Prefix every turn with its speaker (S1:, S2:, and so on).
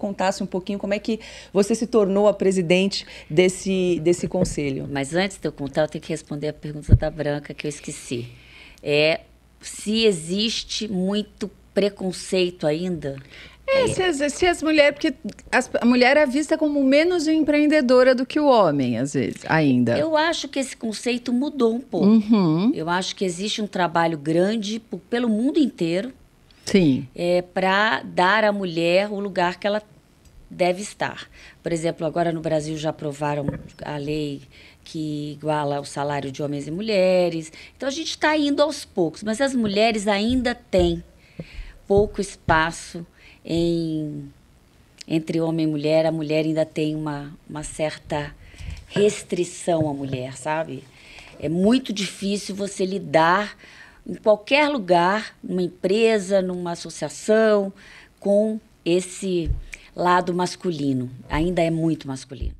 S1: contasse um pouquinho como é que você se tornou a presidente desse, desse conselho. Mas antes de eu contar, eu tenho que responder a pergunta da Branca que eu esqueci. É se existe muito preconceito ainda é, é. se as, se as mulheres, porque as, a mulher é vista como menos empreendedora do que o homem, às vezes, ainda. Eu acho que esse conceito mudou um pouco. Uhum. Eu acho que existe um trabalho grande pelo mundo inteiro Sim. É, para dar à mulher o lugar que ela deve estar. Por exemplo, agora no Brasil já aprovaram a lei que iguala o salário de homens e mulheres. Então a gente está indo aos poucos, mas as mulheres ainda têm pouco espaço em entre homem e mulher. A mulher ainda tem uma, uma certa restrição à mulher, sabe? É muito difícil você lidar em qualquer lugar, numa empresa, numa associação, com esse lado masculino. Ainda é muito masculino.